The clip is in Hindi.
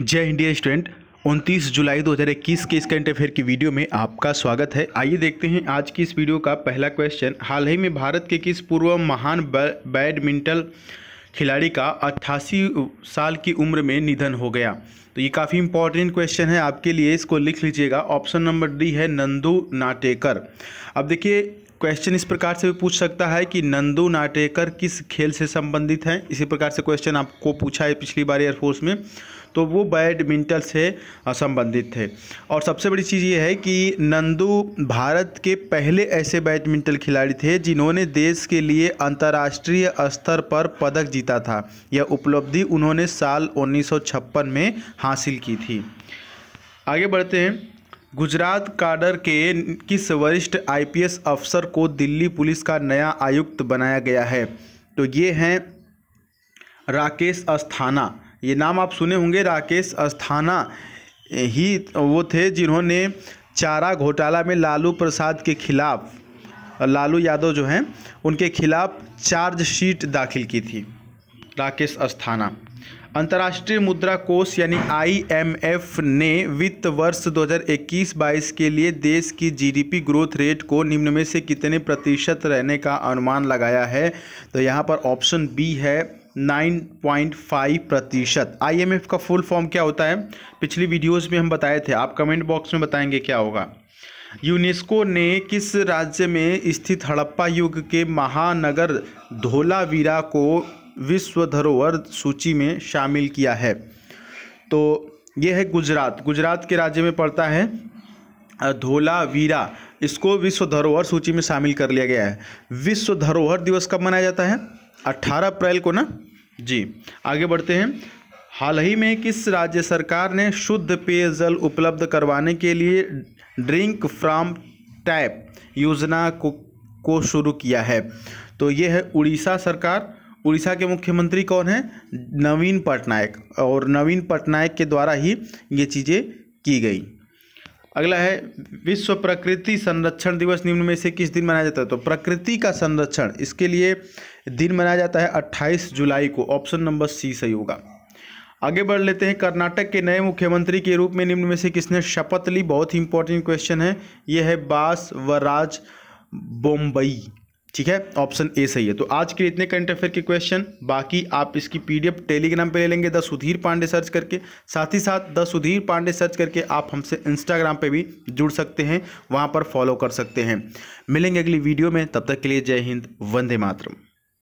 जय इंडिया स्टूडेंट उनतीस जुलाई 2021 के इस करंट अफेयर की वीडियो में आपका स्वागत है आइए देखते हैं आज की इस वीडियो का पहला क्वेश्चन हाल ही में भारत के किस पूर्व महान बैडमिंटन खिलाड़ी का अट्ठासी साल की उम्र में निधन हो गया तो ये काफ़ी इंपॉर्टेंट क्वेश्चन है आपके लिए इसको लिख लीजिएगा ऑप्शन नंबर डी है नंदू नाटेकर अब देखिए क्वेश्चन इस प्रकार से भी पूछ सकता है कि नंदू नाटेकर किस खेल से संबंधित हैं इसी प्रकार से क्वेश्चन आपको पूछा है पिछली बार एयरफोर्स में तो वो बैडमिंटन से संबंधित थे और सबसे बड़ी चीज़ ये है कि नंदू भारत के पहले ऐसे बैडमिंटन खिलाड़ी थे जिन्होंने देश के लिए अंतर्राष्ट्रीय स्तर पर पदक जीता था यह उपलब्धि उन्होंने साल उन्नीस में हासिल की थी आगे बढ़ते हैं गुजरात काडर के किस वरिष्ठ आईपीएस अफसर को दिल्ली पुलिस का नया आयुक्त बनाया गया है तो ये हैं राकेश अस्थाना ये नाम आप सुने होंगे राकेश अस्थाना ही वो थे जिन्होंने चारा घोटाला में लालू प्रसाद के खिलाफ लालू यादव जो हैं उनके खिलाफ चार्जशीट दाखिल की थी राकेश अस्थाना अंतर्राष्ट्रीय मुद्रा कोष यानी आईएमएफ ने वित्त वर्ष 2021-22 के लिए देश की जीडीपी ग्रोथ रेट को निम्न में से कितने प्रतिशत रहने का अनुमान लगाया है तो यहाँ पर ऑप्शन बी है 9.5 प्रतिशत आई का फुल फॉर्म क्या होता है पिछली वीडियोस में हम बताए थे आप कमेंट बॉक्स में बताएंगे क्या होगा यूनेस्को ने किस राज्य में स्थित हड़प्पा युग के महानगर धोलावीरा को विश्व धरोहर सूची में शामिल किया है तो यह है गुजरात गुजरात के राज्य में पड़ता है धोला वीरा इसको विश्व धरोहर सूची में शामिल कर लिया गया है विश्व धरोहर दिवस कब मनाया जाता है 18 अप्रैल को ना जी आगे बढ़ते हैं हाल ही में किस राज्य सरकार ने शुद्ध पेयजल उपलब्ध करवाने के लिए ड्रिंक फ्राम टैप योजना को को शुरू किया है तो यह है उड़ीसा सरकार उड़ीसा के मुख्यमंत्री कौन है नवीन पटनायक और नवीन पटनायक के द्वारा ही ये चीज़ें की गई अगला है विश्व प्रकृति संरक्षण दिवस निम्न में से किस दिन मनाया जाता है तो प्रकृति का संरक्षण इसके लिए दिन मनाया जाता है 28 जुलाई को ऑप्शन नंबर सी सही होगा आगे बढ़ लेते हैं कर्नाटक के नए मुख्यमंत्री के रूप में निम्न में से किसने शपथ ली बहुत ही इंपॉर्टेंट क्वेश्चन है यह है बास वराज बोम्बई ठीक है ऑप्शन ए सही है तो आज के इतने करंट अफेयर के क्वेश्चन बाकी आप इसकी पीडीएफ टेलीग्राम पे ले लेंगे द सुधीर पांडे सर्च करके साथ ही साथ द सुधीर पांडे सर्च करके आप हमसे इंस्टाग्राम पे भी जुड़ सकते हैं वहाँ पर फॉलो कर सकते हैं मिलेंगे अगली वीडियो में तब तक के लिए जय हिंद वंदे मातरम